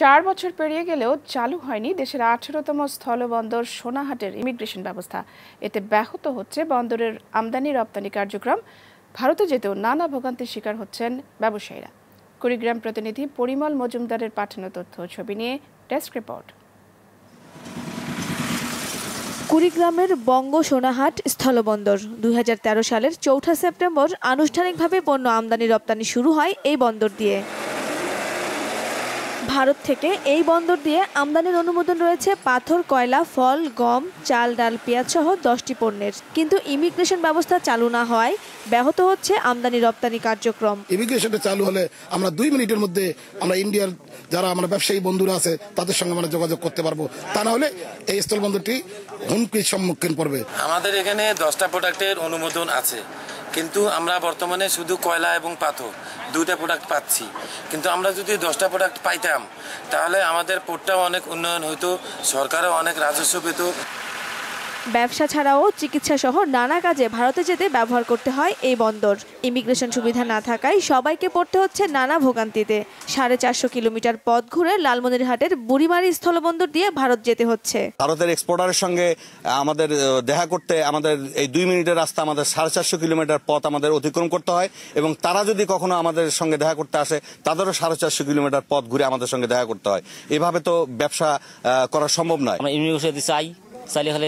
চার বছর পেরিয়ে গেলেও চালু হয়নি দেশের আঠেরোতম স্থলবন্দর সোনাহাটের ইমিগ্রেশন ব্যবস্থা এতে ব্যাহত হচ্ছে বন্দরের আমদানি রপ্তানি কার্যক্রম ভারতে যেতেও নানা ভোগান্তির শিকার হচ্ছেন ব্যবসায়ীরা কুড়িগ্রাম প্রতিনিধি পরিমল মজুমদারের পাঠানো তথ্য ছবি নিয়ে ডেস্ক রিপোর্ট কুড়িগ্রামের বঙ্গ সোনাহাট স্থলবন্দর দুই সালের চৌঠা সেপ্টেম্বর আনুষ্ঠানিকভাবে পণ্য আমদানি রপ্তানি শুরু হয় এই বন্দর দিয়ে ভারত থেকে এই বন্দর দিয়ে আমদানির অনুমোদন রয়েছে পাথর কয়লা ফল গম চাল ডাল পেঁয়াজ সহ দশটি পণ্যের কিন্তু ইমিগ্রেশন ব্যবস্থা চালু না হওয়ায় ব্যাহত হচ্ছে আমদানি রপ্তানি কার্যক্রম ইমিগ্রেশনটা চালু হলে আমরা দুই মিনিটের মধ্যে আমরা ইন্ডিয়ার যারা আমরা ব্যবসায়ী বন্ধুরা আছে তাদের সঙ্গে আমরা যোগাযোগ করতে পারবো তা না হলে এই স্থলবন্দরটি হুমকির সম্মুখীন পড়বে আমাদের এখানে দশটা প্রোডাক্টের অনুমোদন আছে কিন্তু আমরা বর্তমানে শুধু কয়লা এবং পাথর দুটা প্রোডাক্ট পাচ্ছি কিন্তু আমরা যদি দশটা প্রোডাক্ট পাইতাম তাহলে আমাদের পোর্টটাও অনেক উন্নয়ন হতো সরকারও অনেক রাজস্ব পেত ব্যবসা ছাড়াও চিকিৎসা সহ নানা কাজে ভারতে যেতে ব্যবহার করতে হয় এই বন্দর ইমিগ্রেশন সুবিধা না থাকায় সবাইকে পড়তে হচ্ছে নানা ভোগান্তিতে সাড়ে চারশো কিলোমিটার পথ ঘুরে লালমনিরহাটের বুড়িমারি স্থলবন্দর দিয়ে ভারত যেতে হচ্ছে ভারতের এক্সপোর্টারের সঙ্গে আমাদের দেখা করতে আমাদের এই দুই মিনিটের রাস্তা আমাদের সাড়ে চারশো কিলোমিটার পথ আমাদের অতিক্রম করতে হয় এবং তারা যদি কখনো আমাদের সঙ্গে দেখা করতে আসে তাদেরও সাড়ে চারশো কিলোমিটার পথ ঘুরে আমাদের সঙ্গে দেখা করতে হয় এভাবে তো ব্যবসা করা সম্ভব নয় আমরা ইউনিভার্সিটি চাই চাইলে হলে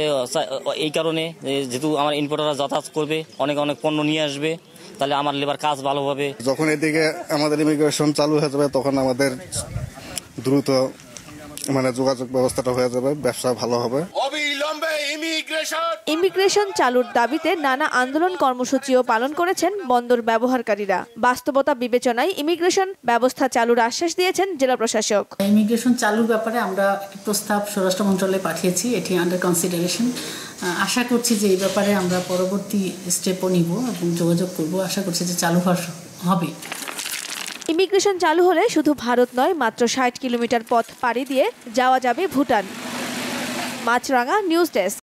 এই কারণে যেহেতু আমার ইম্পোর্টাররা যাতায়াত করবে অনেক অনেক পণ্য নিয়ে আসবে তাহলে আমার লেবার কাজ ভালো হবে যখন এদিকে আমাদের ইমিগ্রেশন চালু হয়ে যাবে তখন আমাদের দ্রুত মানে যোগাযোগ ব্যবস্থাটা হয়ে যাবে ব্যবসা ভালো হবে ইমিগ্রেশন চালুর দাবিতে নানা আন্দোলন কর্মসূচিও পালন করেছেন বন্দর ব্যবহারকারীরা বাস্তবতা বিবেচনায় ইমিগ্রেশন ব্যবস্থা চালুর আশ্বাস দিয়েছেন জেলা প্রশাসক ইমিগ্রেশন চালুর ব্যাপারে আমরা প্রস্তাব স্বরাষ্ট্র মন্ত্রণালয়ে পাঠিয়েছি এটি আন্ডার কনসিডারেশন আশা করছি যে এই ব্যাপারে আমরা পরবর্তী স্টেপও নিব এবং যোগাযোগ করব আশা করছি যে চালু হবে ইমিগ্রেশন চালু হলে শুধু ভারত নয় মাত্র ষাট কিলোমিটার পথ পাড়ি দিয়ে যাওয়া যাবে ভুটান மாற்றுறாங்க நியூஸ் டெஸ்க்